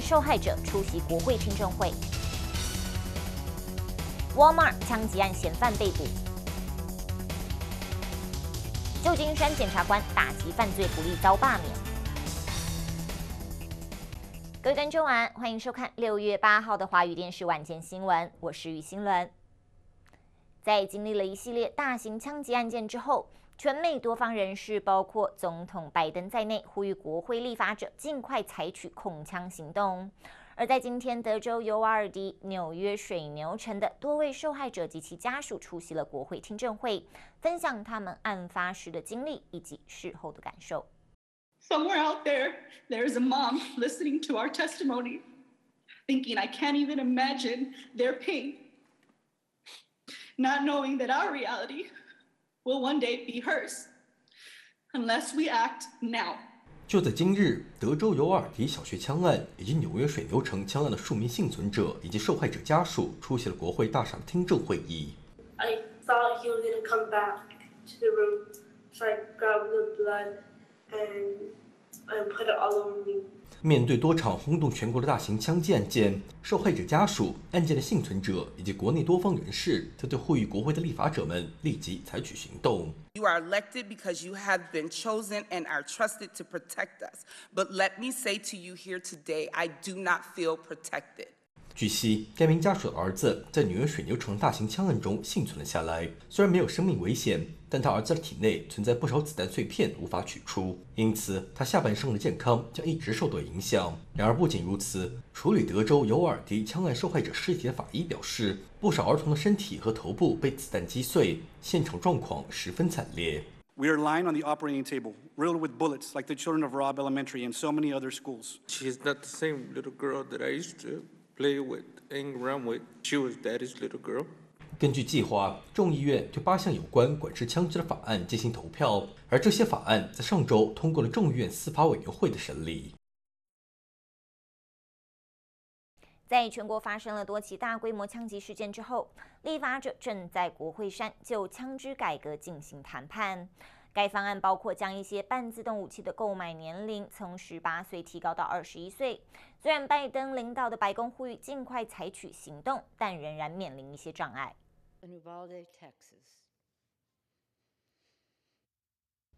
受害者出席国会听证会。沃尔玛枪击案嫌犯被捕。旧金山检察官打击犯罪不力遭罢免。各位观众晚安，欢迎收看六月八号的华语电视晚间新闻，我是于新伦。在经历了一系列大型枪击案件之后。全美多方人士，包括总统拜登在内，呼吁国会立法者尽快采取控枪行动。而在今天，德州 U R 尔迪、纽约水牛城的多位受害者及其家属出席了国会听证会，分享他们案发时的经历以及事后的感受。Somewhere out there, there's i a mom listening to our testimony, thinking I can't even imagine their pain, not knowing that our reality. will one day be hers, unless we act now. 就在今日，德州尤尔迪小学枪案以及纽约水牛城枪案的数名幸存者以及受害者家属出席了国会大厦的听证会议。I thought he was gonna come back to the room, so I grabbed the blood and 面对多场轰动全国的大型枪击案件，受害者家属、案件的幸存者以及国内多方人士，他对呼吁国会的立法者们立即采取行动。You are elected because you have been chosen and are trusted to protect us. But let me say to you here today, I do not feel protected. 据悉，该名家属的儿子在纽约水牛城大型枪案中幸存了下来，虽然没有生命危险，但他儿子的体内存在不少子弹碎片，无法取出，因此他下半生的健康将一直受到影响。然而不仅如此，处理德州尤尔迪枪案受害者尸体的法医表示，不少儿童的身体和头部被子弹击碎，现场状况十分惨烈。We are lying on the operating table, riddled with bullets, like the children of Rob Elementary and so many other schools. She is not the same little girl that I used to. 根据计划，众议院对八项有关管制枪支的法案进行投票，而这些法案在上周通过了众议院司法委员会的审理。在全国发生了多起大规模枪击事件之后，立法者正在国会山就枪支改革进行谈判。该方案包括将一些半自动武器的购买年龄从十八岁提高到二十一岁。虽然拜登领导的白宫呼吁尽快采取行动，但仍然面临一些障碍。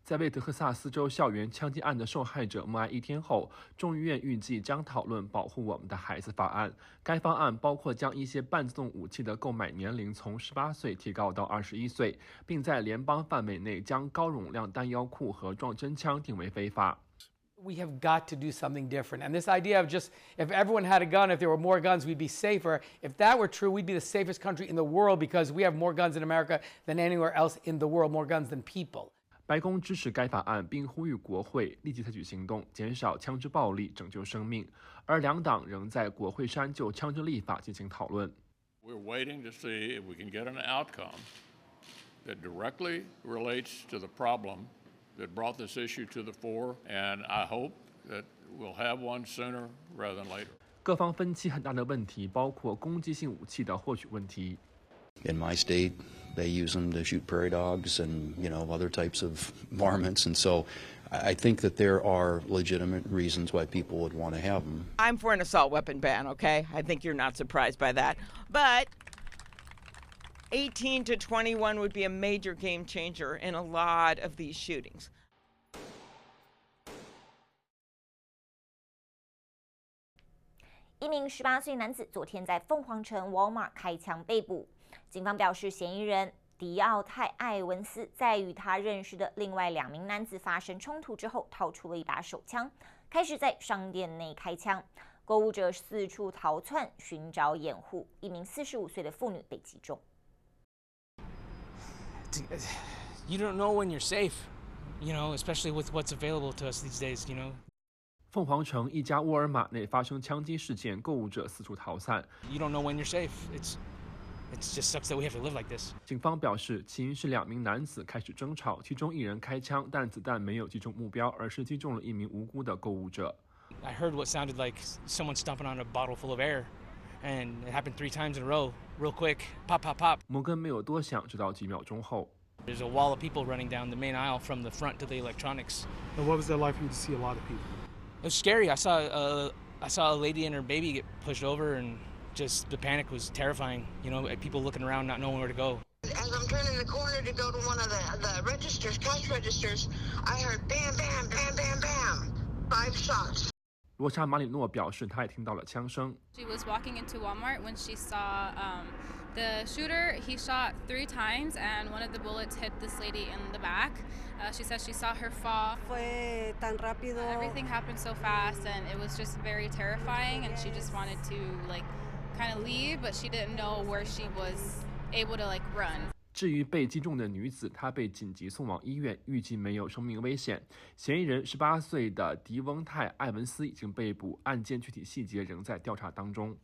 在为德克萨斯州校园枪击案的受害者默哀一天后，众议院预计将讨论《保护我们的孩子》法案。该方案包括将一些半自动武器的购买年龄从十八岁提高到二十一岁，并在联邦范围内将高容量弹药库和撞针枪定为非法。we have got to do something different. And this idea of just if everyone had a gun, if there were more guns, we'd be safer. If that were true, we'd be the safest country in the world because we have more guns in America than anywhere else in the world, more guns than people. 白宫支持该法案，并呼吁国会立即采取行动，减少枪支暴力，拯救生命。而两党仍在国会山就枪支立法进行讨论。各方分歧很大的问题包括攻击性武器的获取问题。in my state, they use them to shoot prairie dogs and you know other types of varmints, and so I think that there are legitimate reasons why people would want to have them. I'm for an assault weapon ban, okay? I think you're not surprised by that. But 18 to 21 would be a major game changer in a lot of these shootings. 警方表示，嫌疑人迪奥泰·艾文斯在与他认识的另外两名男子发生冲突之后，掏出了一把手枪，开始在商店内开枪。购物者四处逃窜，寻找掩护。一名四十五岁的妇女被击中。You don't know when you're safe, you know, especially with what's available to us these days, you know. 凤凰城一家沃尔玛内发生枪击事件，购物者四处逃散。You don't know when you're safe. It's It just sucks that we have to live like this. 警方表示，起因是两名男子开始争吵，其中一人开枪，但子弹没有击中目标，而是击中了一名无辜的购物者。I heard what sounded like someone stomping on a bottle full of air, and it happened three times in a row, real quick, pop, pop, pop. 摩根没有多想，直到几秒钟后。There's a wall of people running down the main aisle from the front to the electronics. And what was that like for you to see a lot of people? It was scary. I saw a, I saw a lady and her baby get pushed over, and just the panic was terrifying. You know, people looking around, not knowing where to go. As I'm turning the corner to go to one of the, the registers, cash registers, I heard bam, bam, bam, bam, bam, five shots. 罗莎·马里诺表示，她也听到了枪声。She was walking into Walmart when she saw um, the shooter. He shot three times, and one of the bullets hit this lady in the back. Uh, she says she saw her fall. Fue tan rápido. Everything happened so fast, and it was just very terrifying. And she just wanted to like kind know like didn't run. of to leave, able she where she was but 至于被击中的女子，她被紧急送往医院，预计没有生命危险。嫌疑人十八岁的迪翁泰·艾文斯已经被捕，案件具体细节仍在调查当中。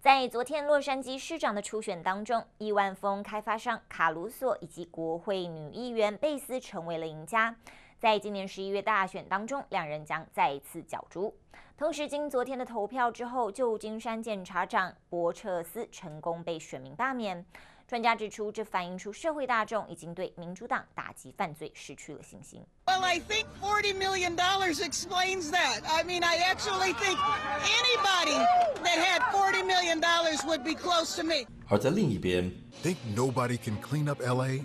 在昨天洛杉矶市长的初选当中，亿万富开发商卡鲁索以及国会女议员贝斯成为了赢家。在今年十一月大选当中，两人将再次角逐。同时，经昨天的投票之后，旧金山检察长博彻斯成功被选民罢免。专家指出，这反映出社会大众已经对民主党打击犯罪失去了信心。Well, I think forty million dollars explains that. I mean, I actually think anybody that had forty million dollars would be close to me. 而在另一边，Think nobody can clean up L.A.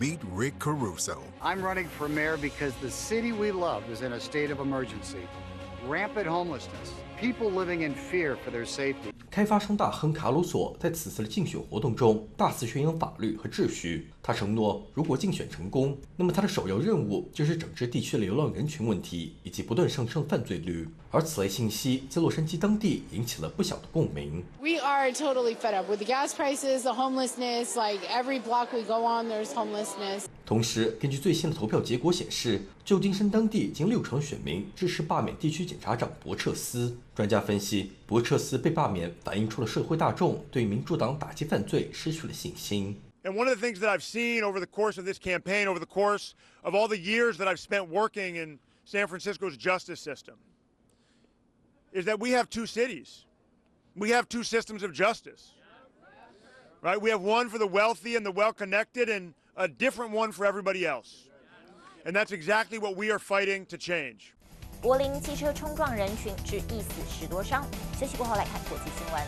Meet Rick Caruso. I'm running for mayor because the city we love is in a state of emergency. rampant fear for their people homelessness, living safety. in 开发商大亨卡鲁索在此次的竞选活动中大肆宣扬法律和秩序。他承诺，如果竞选成功，那么他的首要任务就是整治地区的流浪人群问题以及不断上升的犯罪率。而此类信息在洛杉矶当地引起了不小的共鸣。We are totally fed up with the gas prices, the homelessness. Like every block we go on, there's homelessness. 同时，根据最新的投票结果显示，旧金山当地已经六成选民支持罢免地区检察长博彻斯。专家分析，博彻斯被罢免反映出了社会大众对民主党打击犯罪失去了信心。And one of the things that I've seen over the course of this campaign, over the course of all the years that I've spent working in San Francisco's justice system, is that we have two cities. We have two systems of justice. Right? We have one for the wealthy and the well connected and a different one for everybody else. And that's exactly what we are fighting to change. 柏林汽车冲撞人群致一死十多伤。休息过后来看国际新闻。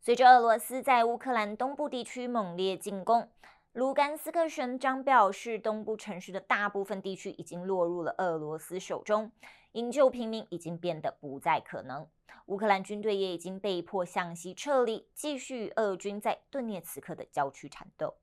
随着俄罗斯在乌克兰东部地区猛烈进攻，卢甘斯克省长表示，东部城市的大部分地区已经落入了俄罗斯手中，营救平民已经变得不再可能。乌克兰军队也已经被迫向西撤离，继续与俄军在顿涅茨克的郊区缠斗。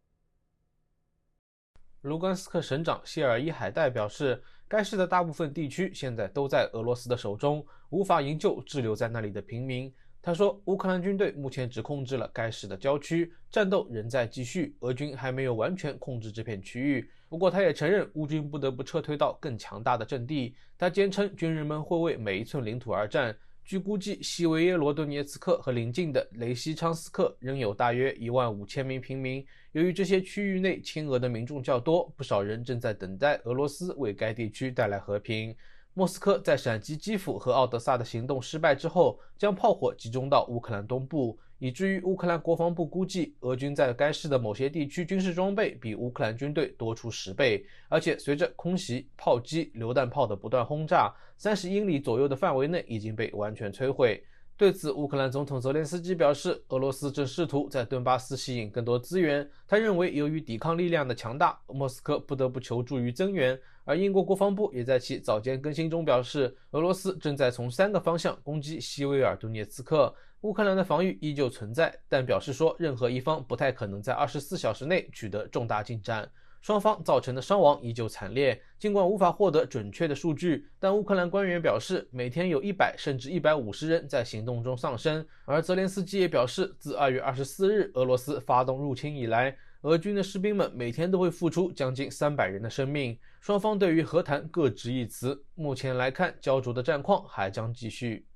卢甘斯克省长谢尔伊海代表示，该市的大部分地区现在都在俄罗斯的手中，无法营救滞留在那里的平民。他说，乌克兰军队目前只控制了该市的郊区，战斗仍在继续，俄军还没有完全控制这片区域。不过，他也承认乌军不得不撤退到更强大的阵地。他坚称，军人们会为每一寸领土而战。据估计，西维耶罗顿涅茨克和邻近的雷西昌斯克仍有大约一万五千名平民。由于这些区域内亲俄的民众较多，不少人正在等待俄罗斯为该地区带来和平。莫斯科在闪击基辅和奥德萨的行动失败之后，将炮火集中到乌克兰东部，以至于乌克兰国防部估计，俄军在该市的某些地区军事装备比乌克兰军队多出十倍。而且，随着空袭、炮击、榴弹炮的不断轰炸，三十英里左右的范围内已经被完全摧毁。对此，乌克兰总统泽连斯基表示，俄罗斯正试图在顿巴斯吸引更多资源。他认为，由于抵抗力量的强大，莫斯科不得不求助于增援。而英国国防部也在其早间更新中表示，俄罗斯正在从三个方向攻击西维尔杜涅茨克，乌克兰的防御依旧存在，但表示说任何一方不太可能在二十四小时内取得重大进展。双方造成的伤亡依旧惨烈，尽管无法获得准确的数据，但乌克兰官员表示，每天有一百甚至一百五十人在行动中丧生。而泽连斯基也表示，自二月二十四日俄罗斯发动入侵以来。俄军的士兵们每天都会付出将近三百人的生命。双方对于和谈各执一词。目前来看，焦灼的战况还将继续。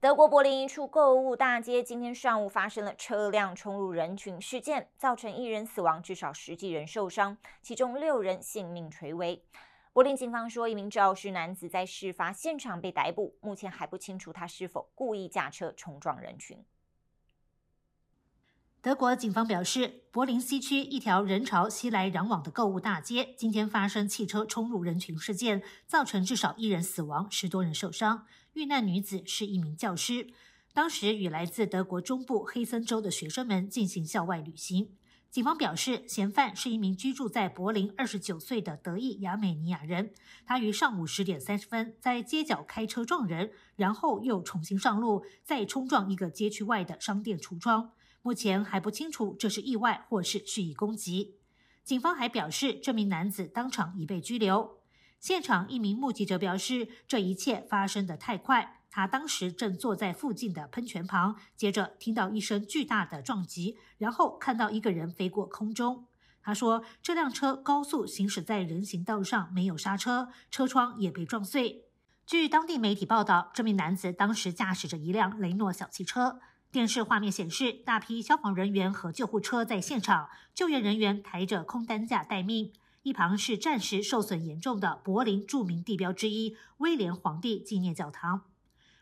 德国柏林一处购物大街今天上午发生了车辆冲入人群事件，造成一人死亡，至少十几人受伤，其中六人性命垂危。柏林警方说，一名肇事男子在事发现场被逮捕，目前还不清楚他是否故意驾车冲撞人群。德国警方表示，柏林西区一条人潮熙来攘往的购物大街，今天发生汽车冲入人群事件，造成至少一人死亡，十多人受伤。遇难女子是一名教师，当时与来自德国中部黑森州的学生们进行校外旅行。警方表示，嫌犯是一名居住在柏林、二十九岁的德裔亚美尼亚人。他于上午十点三十分在街角开车撞人，然后又重新上路，再冲撞一个街区外的商店橱窗。目前还不清楚这是意外或是蓄意攻击。警方还表示，这名男子当场已被拘留。现场一名目击者表示，这一切发生的太快，他当时正坐在附近的喷泉旁，接着听到一声巨大的撞击，然后看到一个人飞过空中。他说，这辆车高速行驶在人行道上，没有刹车，车窗也被撞碎。据当地媒体报道，这名男子当时驾驶着一辆雷诺小汽车。电视画面显示，大批消防人员和救护车在现场，救援人员抬着空担架待命。一旁是战时受损严重的柏林著名地标之一——威廉皇帝纪念教堂。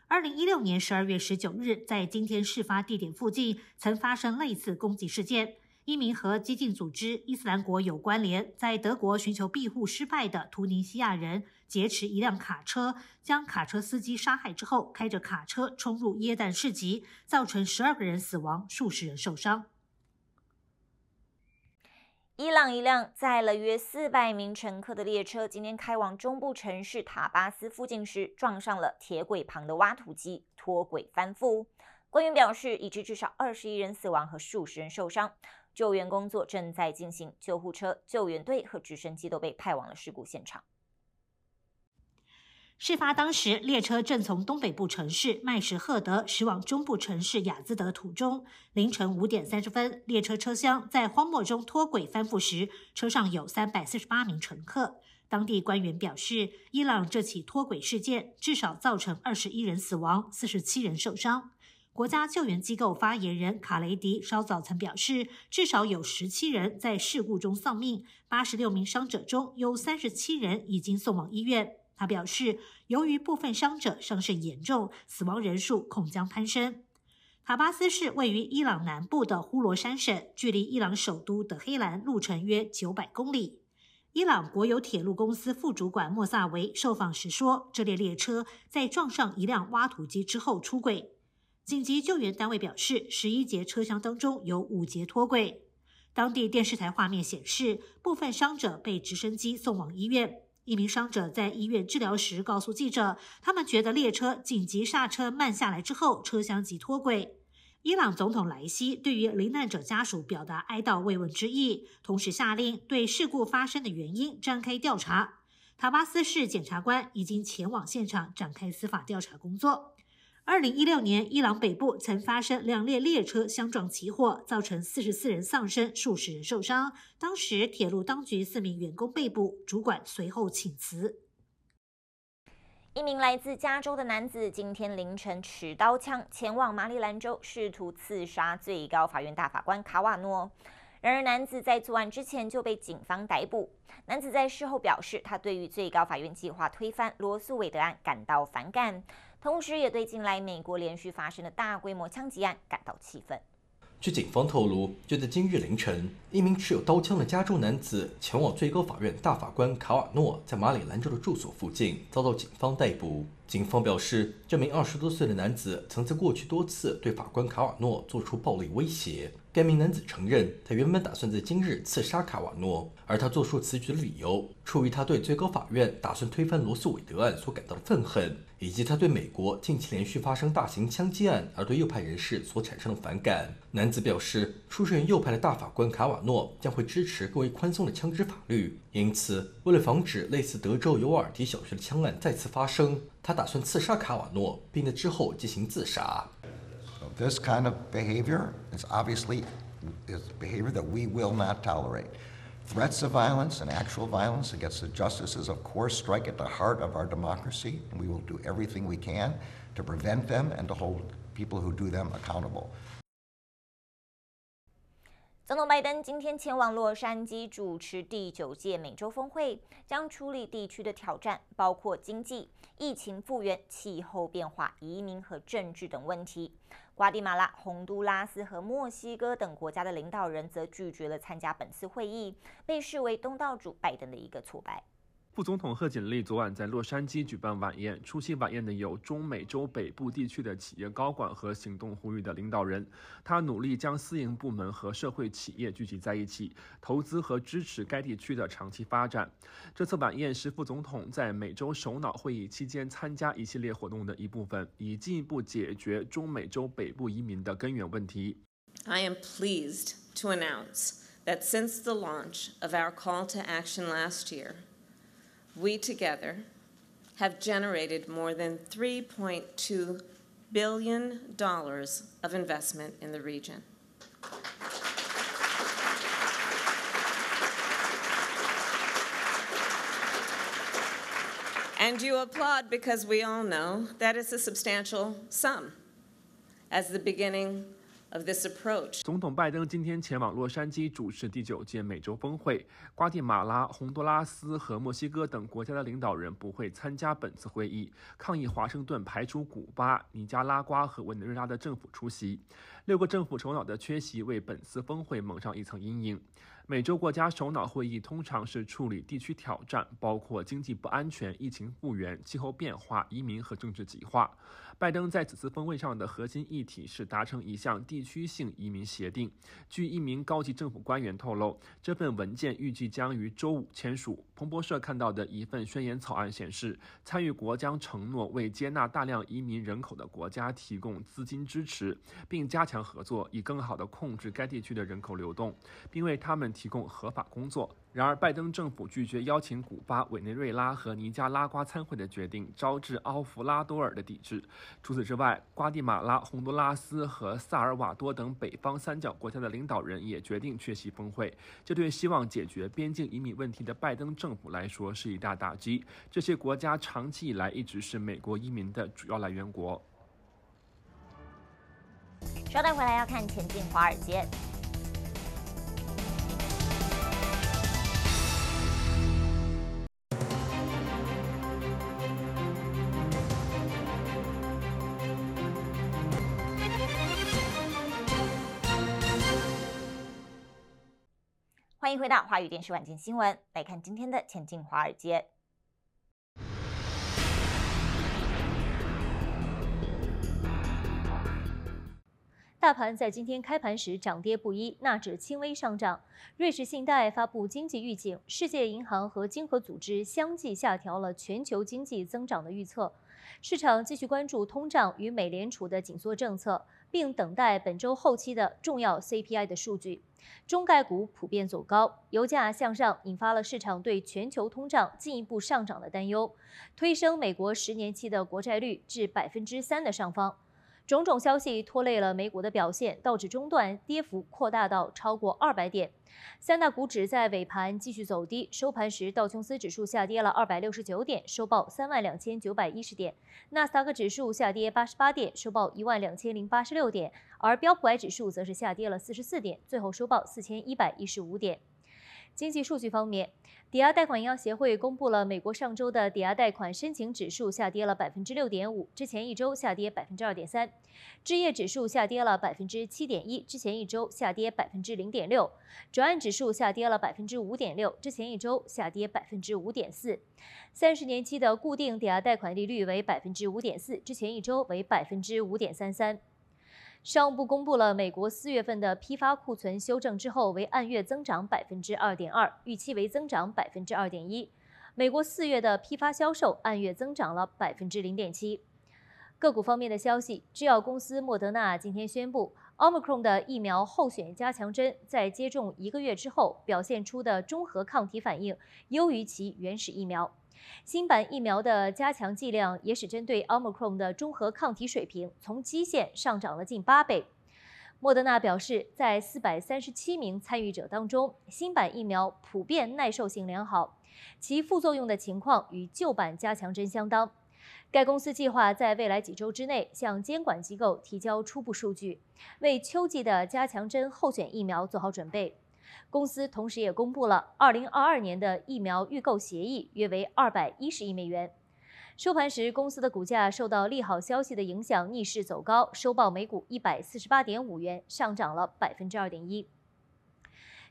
二零一六年十二月十九日，在今天事发地点附近曾发生类似攻击事件。一名和激进组织伊斯兰国有关联，在德国寻求庇护失败的图尼西亚人劫持一辆卡车，将卡车司机杀害之后，开着卡车冲入耶旦市集，造成十二个人死亡，数十人受伤。伊朗一辆载了约四百名乘客的列车，今天开往中部城市塔巴斯附近时，撞上了铁轨旁的挖土机，脱轨翻覆。官员表示，已知至少二十一人死亡和数十人受伤。救援工作正在进行，救护车、救援队和直升机都被派往了事故现场。事发当时，列车正从东北部城市麦什赫德驶往中部城市雅兹德途中。凌晨五点三十分，列车车厢在荒漠中脱轨翻覆时，车上有三百四十八名乘客。当地官员表示，伊朗这起脱轨事件至少造成二十一人死亡，四十七人受伤。国家救援机构发言人卡雷迪稍早曾表示，至少有十七人在事故中丧命，八十六名伤者中有三十七人已经送往医院。他表示，由于部分伤者伤势严重，死亡人数恐将攀升。卡巴斯市位于伊朗南部的呼罗珊省，距离伊朗首都德黑兰路程约九百公里。伊朗国有铁路公司副主管莫萨维受访时说，这列列车在撞上一辆挖土机之后出轨。紧急救援单位表示，十一节车厢当中有五节脱轨。当地电视台画面显示，部分伤者被直升机送往医院。一名伤者在医院治疗时告诉记者：“他们觉得列车紧急刹车慢下来之后，车厢即脱轨。”伊朗总统莱西对于罹难者家属表达哀悼慰问之意，同时下令对事故发生的原因展开调查。塔巴斯市检察官已经前往现场展开司法调查工作。二零一六年，伊朗北部曾发生两列列车相撞起火，造成四十四人丧生，数十人受伤。当时铁路当局四名员工被捕，主管随后请辞。一名来自加州的男子今天凌晨持刀枪前往马里兰州，试图刺杀最高法院大法官卡瓦诺。然而，男子在作案之前就被警方逮捕。男子在事后表示，他对于最高法院计划推翻罗素韦德案感到反感。同时，也对近来美国连续发生的大规模枪击案感到气愤。据警方透露，就在今日凌晨，一名持有刀枪的加州男子前往最高法院大法官卡尔诺在马里兰州的住所附近，遭到警方逮捕。警方表示，这名二十多岁的男子曾在过去多次对法官卡瓦诺做出暴力威胁。该名男子承认，他原本打算在今日刺杀卡瓦诺，而他做出此举的理由，出于他对最高法院打算推翻罗斯韦德案所感到的愤恨，以及他对美国近期连续发生大型枪击案而对右派人士所产生的反感。男子表示，出身右派的大法官卡瓦诺将会支持更为宽松的枪支法律，因此，为了防止类似德州尤瓦尔迪小学的枪案再次发生。他打算刺杀卡瓦诺，并在之后进行自杀。So this kind of behavior is obviously is behavior that we will not tolerate. Threats of violence and actual violence against the justices, of course, strike at the heart of our democracy, and we will do everything we can to prevent them and to hold people who do them accountable. 总统拜登今天前往洛杉矶主持第九届美洲峰会，将处理地区的挑战，包括经济、疫情复原、气候变化、移民和政治等问题。瓜地马拉、洪都拉斯和墨西哥等国家的领导人则拒绝了参加本次会议，被视为东道主拜登的一个挫败。副总统贺锦丽昨晚在洛杉矶举办晚宴。出席晚宴的有中美洲北部地区的企业高管和行动呼吁的领导人。他努力将私营部门和社会企业聚集在一起，投资和支持该地区的长期发展。这次晚宴是副总统在美洲首脑会议期间参加一系列活动的一部分，以进一步解决中美洲北部移民的根源问题。I am pleased to announce that since the launch of our call to action last year. we together have generated more than $3.2 billion of investment in the region. And you applaud because we all know that it's a substantial sum as the beginning 总统拜登今天前往洛杉矶主持第九届美洲峰会。瓜地马拉、洪都拉斯和墨西哥等国家的领导人不会参加本次会议，抗议华盛顿排除古巴、尼加拉瓜和委内瑞拉的政府出席。六个政府首脑的缺席为本次峰会蒙上一层阴影。美洲国家首脑会议通常是处理地区挑战，包括经济不安全、疫情复原、气候变化、移民和政治极化。拜登在此次峰会上的核心议题是达成一项地区性移民协定。据一名高级政府官员透露，这份文件预计将于周五签署。彭博社看到的一份宣言草案显示，参与国将承诺为接纳大量移民人口的国家提供资金支持，并加强合作，以更好地控制该地区的人口流动，并为他们提。提供合法工作。然而，拜登政府拒绝邀请古巴、委内瑞拉和尼加拉瓜参会的决定，招致奥弗拉多尔的抵制。除此之外，瓜地马拉、洪都拉斯和萨尔瓦多等北方三角国家的领导人也决定缺席峰会。这对希望解决边境移民问题的拜登政府来说是一大打击。这些国家长期以来一直是美国移民的主要来源国。稍待回来，要看《前进华尔街》。欢迎回到华语电视晚间新闻，来看今天的《前进华尔街》。大盘在今天开盘时涨跌不一，纳指轻微上涨。瑞士信贷发布经济预警，世界银行和经合组织相继下调了全球经济增长的预测。市场继续关注通胀与美联储的紧缩政策。并等待本周后期的重要 CPI 的数据，中概股普遍走高，油价向上引发了市场对全球通胀进一步上涨的担忧，推升美国十年期的国债率至百分之三的上方。种种消息拖累了美股的表现，道指中断跌幅扩大到超过二百点，三大股指在尾盘继续走低，收盘时道琼斯指数下跌了二百六十九点，收报三万两千九百一十点；纳斯达克指数下跌八十八点，收报一万两千零八十六点；而标普指数则是下跌了四十四点，最后收报四千一百一十五点。经济数据方面，抵押贷款银行协会公布了美国上周的抵押贷款申请指数下跌了百分之六点五，之前一周下跌百分之二点三；置业指数下跌了百分之七点一，之前一周下跌百分之零点六；转按指数下跌了百分之五点六，之前一周下跌百分之五点四；三十年期的固定抵押贷款利率为百分之五点四，之前一周为百分之五点三三。商务部公布了美国四月份的批发库存修正之后为按月增长百分之二点二，预期为增长百分之二点一。美国四月的批发销售按月增长了百分之零点七。个股方面的消息，制药公司莫德纳今天宣布，奥 r o n 的疫苗候选加强针在接种一个月之后表现出的中和抗体反应优于其原始疫苗。新版疫苗的加强剂量也使针对 Omicron 的中和抗体水平从基线上涨了近八倍。莫德纳表示，在437名参与者当中，新版疫苗普遍耐受性良好，其副作用的情况与旧版加强针相当。该公司计划在未来几周之内向监管机构提交初步数据，为秋季的加强针候选疫苗做好准备。公司同时也公布了2022年的疫苗预购协议，约为210亿美元。收盘时，公司的股价受到利好消息的影响，逆势走高，收报每股148.5元，上涨了2.1%。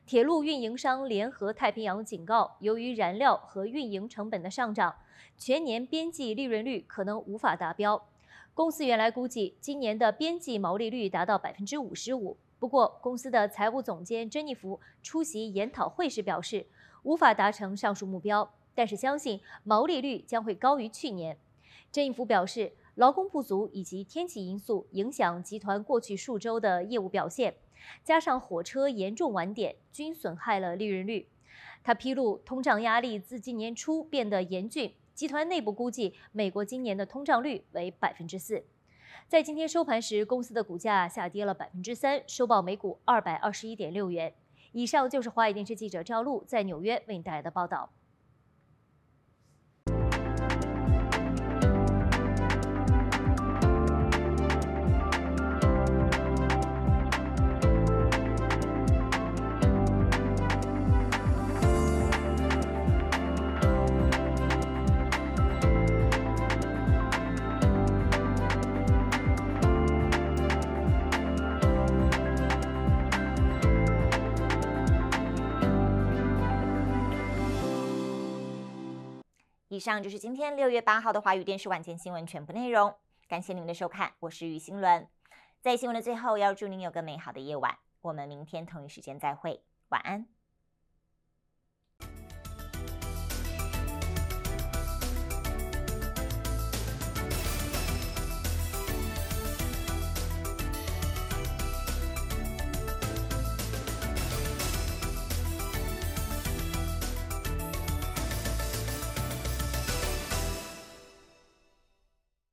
铁路运营商联合太平洋警告，由于燃料和运营成本的上涨，全年边际利润率可能无法达标。公司原来估计，今年的边际毛利率达到55%。不过，公司的财务总监珍妮弗出席研讨会时表示，无法达成上述目标，但是相信毛利率将会高于去年。珍妮弗表示，劳工不足以及天气因素影响集团过去数周的业务表现，加上火车严重晚点，均损害了利润率。他披露，通胀压力自今年初变得严峻，集团内部估计美国今年的通胀率为百分之四。在今天收盘时，公司的股价下跌了百分之三，收报每股二百二十一点六元。以上就是华语电视记者赵璐在纽约为你带来的报道。以上就是今天六月八号的华语电视晚间新闻全部内容。感谢您的收看，我是余新伦。在新闻的最后，要祝您有个美好的夜晚。我们明天同一时间再会，晚安。